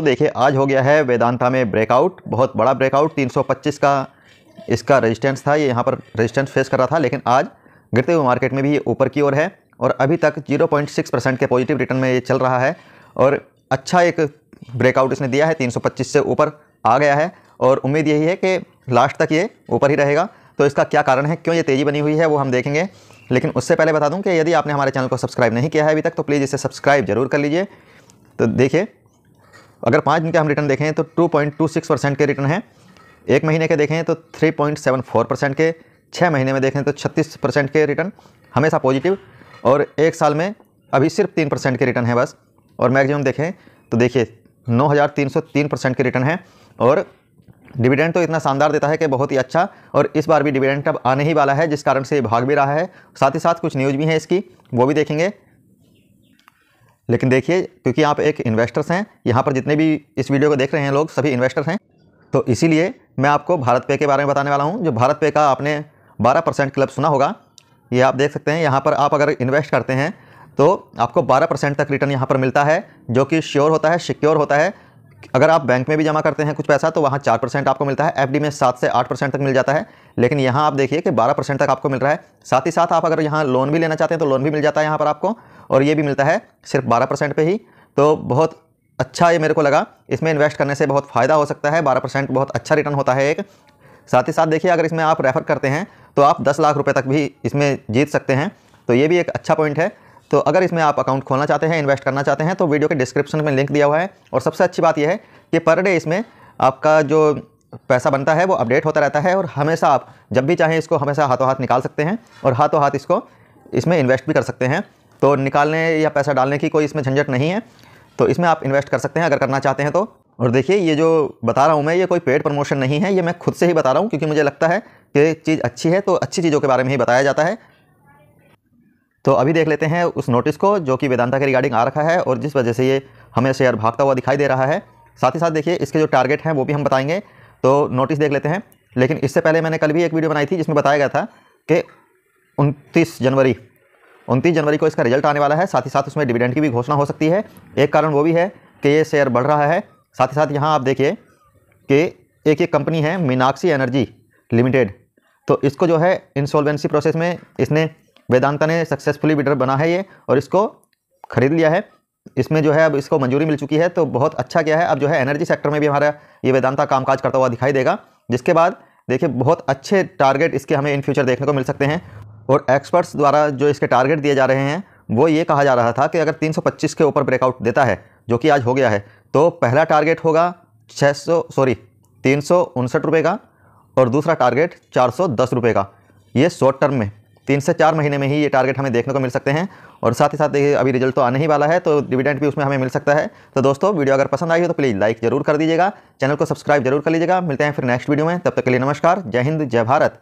तो देखिए आज हो गया है वेदांता में ब्रेकआउट बहुत बड़ा ब्रेकआउट 325 का इसका रेजिस्टेंस था ये यहाँ पर रेजिस्टेंस फेस कर रहा था लेकिन आज गिरते हुए मार्केट में भी ये ऊपर की ओर है और अभी तक 0.6 परसेंट के पॉजिटिव रिटर्न में ये चल रहा है और अच्छा एक ब्रेकआउट इसने दिया है 325 से ऊपर आ गया है और उम्मीद यही है कि लास्ट तक ये ऊपर ही रहेगा तो इसका क्या कारण है क्यों ये तेज़ी बनी हुई है वो हम देखेंगे लेकिन उससे पहले बता दूँ कि यदि आपने हमारे चैनल को सब्सक्राइब नहीं किया है अभी तक तो प्लीज़ इसे सब्सक्राइब जरूर कर लीजिए तो देखिए अगर पाँच दिन के हम रिटर्न देखें तो two point two six percent के रिटर्न हैं एक महीने के देखें तो three point seven four percent के छः महीने में देखें तो छत्तीस परसेंट के रिटर्न हमेशा पॉजिटिव और एक साल में अभी सिर्फ तीन परसेंट के रिटर्न है बस और मैक्सिमम देखें तो देखिए नौ हज़ार तीन सौ तीन परसेंट के रिटर्न है और डिविडेंड तो इतना शानदार देता है कि बहुत ही अच्छा और इस बार भी डिविडेंड अब आने ही वाला है जिस कारण से ये भाग भी रहा है साथ ही साथ कुछ न्यूज़ भी हैं इसकी वो भी देखेंगे लेकिन देखिए क्योंकि आप एक इन्वेस्टर्स हैं यहाँ पर जितने भी इस वीडियो को देख रहे हैं लोग सभी इन्वेस्टर्स हैं तो इसीलिए मैं आपको भारत पे के बारे में बताने वाला हूँ जो भारत पे का आपने 12 परसेंट क्लब सुना होगा ये आप देख सकते हैं यहाँ पर आप अगर इन्वेस्ट करते हैं तो आपको बारह परसेंट तक रिटर्न यहाँ पर मिलता है जो कि श्योर होता है सिक्योर होता है अगर आप बैंक में भी जमा करते हैं कुछ पैसा तो वहाँ चार परसेंट आपको मिलता है एफडी में सात से आठ परसेंट तक मिल जाता है लेकिन यहाँ आप देखिए कि बारह परसेंट तक आपको मिल रहा है साथ ही साथ आप अगर यहाँ लोन भी लेना चाहते हैं तो लोन भी मिल जाता है यहाँ पर आपको और ये भी मिलता है सिर्फ बारह परसेंट पर ही तो बहुत अच्छा ये मेरे को लगा इसमें इन्वेस्ट करने से बहुत फ़ायदा हो सकता है बारह परसेंट बहुत अच्छा रिटर्न होता है एक साथ ही साथ देखिए अगर इसमें आप रेफ़र करते हैं तो आप दस लाख रुपये तक भी इसमें जीत सकते हैं तो ये भी एक अच्छा पॉइंट है तो अगर इसमें आप अकाउंट खोलना चाहते हैं इन्वेस्ट करना चाहते हैं तो वीडियो के डिस्क्रिप्शन में लिंक दिया हुआ है और सबसे अच्छी बात यह है कि पर डे इसमें आपका जो पैसा बनता है वो अपडेट होता रहता है और हमेशा आप जब भी चाहें इसको हमेशा हाथों हाथ निकाल सकते हैं और हाथों हाथ इसको इसमें इन्वेस्ट भी कर सकते हैं तो निकालने या पैसा डालने की कोई इसमें झंझट नहीं है तो इसमें आप इन्वेस्ट कर सकते हैं अगर करना चाहते हैं तो और देखिए ये जो बता रहा हूँ मैं ये कोई पेड प्रमोशन नहीं है ये मैं खुद से ही बता रहा हूँ क्योंकि मुझे लगता है कि चीज़ अच्छी है तो अच्छी चीज़ों के बारे में ही बताया जाता है तो अभी देख लेते हैं उस नोटिस को जो कि वेदांता के रिगार्डिंग आ रखा है और जिस वजह से ये हमें शेयर भागता हुआ दिखाई दे रहा है साथ ही साथ देखिए इसके जो टारगेट हैं वो भी हम बताएंगे तो नोटिस देख लेते हैं लेकिन इससे पहले मैंने कल भी एक वीडियो बनाई थी जिसमें बताया गया था कि उनतीस जनवरी उनतीस जनवरी को इसका रिजल्ट आने वाला है साथ ही साथ उसमें डिविडेंड की भी घोषणा हो सकती है एक कारण वो भी है कि ये शेयर बढ़ रहा है साथ ही साथ यहाँ आप देखिए कि एक एक कंपनी है मीनाक्षी एनर्जी लिमिटेड तो इसको जो है इंसॉल्वेंसी प्रोसेस में इसने वेदांता ने सक्सेसफुली बिडर बना है ये और इसको खरीद लिया है इसमें जो है अब इसको मंजूरी मिल चुकी है तो बहुत अच्छा क्या है अब जो है एनर्जी सेक्टर में भी हमारा ये वेदांता कामकाज करता हुआ दिखाई देगा जिसके बाद देखिए बहुत अच्छे टारगेट इसके हमें इन फ्यूचर देखने को मिल सकते हैं और एक्सपर्ट्स द्वारा जो इसके टारगेट दिए जा रहे हैं वो ये कहा जा रहा था कि अगर 325 के ऊपर ब्रेकआउट देता है जो कि आज हो गया है तो पहला टारगेट होगा छः सॉरी तीन सौ का और दूसरा टारगेट चार सौ का ये शॉर्ट टर्म में तीन से चार महीने में ही ये टारगेट हमें देखने को मिल सकते हैं और साथ ही साथ देखिए अभी रिजल्ट तो आने ही वाला है तो डिविडेंड भी उसमें हमें मिल सकता है तो दोस्तों वीडियो अगर पसंद आई हो तो प्लीज़ लाइक जरूर कर दीजिएगा चैनल को सब्सक्राइब जरूर कर लीजिएगा मिलते हैं फिर नेक्स्ट वीडियो में तब तक के लिए नमस्कार जय हिंद जय भारत